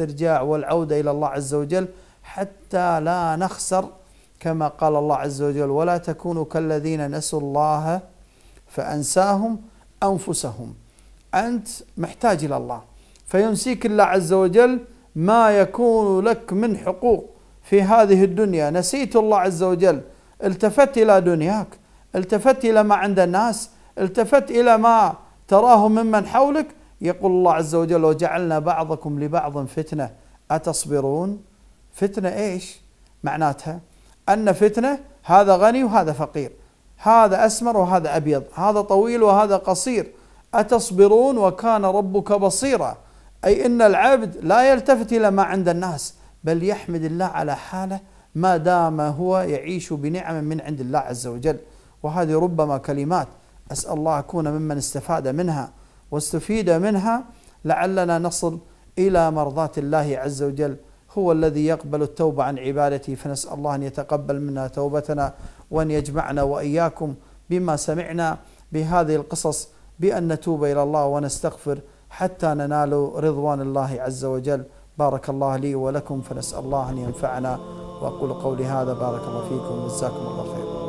الاسترجاع والعودة إلى الله عز وجل حتى لا نخسر كما قال الله عز وجل ولا تكونوا كالذين نسوا الله فأنساهم أنفسهم أنت محتاج إلى الله فينسيك الله عز وجل ما يكون لك من حقوق في هذه الدنيا نسيت الله عز وجل التفت إلى دنياك التفت إلى ما عند الناس التفت إلى ما تراه ممن حولك يقول الله عز وجل وجعلنا بعضكم لبعض فتنة أتصبرون فتنة إيش معناتها أن فتنة هذا غني وهذا فقير هذا أسمر وهذا أبيض هذا طويل وهذا قصير أتصبرون وكان ربك بصيرا أي أن العبد لا يلتفت إلى ما عند الناس بل يحمد الله على حاله ما دام هو يعيش بنعم من عند الله عز وجل وهذه ربما كلمات أسأل الله أكون ممن استفاد منها واستفيد منها لعلنا نصل إلى مرضاة الله عز وجل هو الذي يقبل التوبة عن عبادته فنسأل الله أن يتقبل منا توبتنا وأن يجمعنا وإياكم بما سمعنا بهذه القصص بأن نتوب إلى الله ونستغفر حتى ننال رضوان الله عز وجل بارك الله لي ولكم فنسأل الله أن ينفعنا وأقول قولي هذا بارك الله فيكم وجزاكم الله خيرا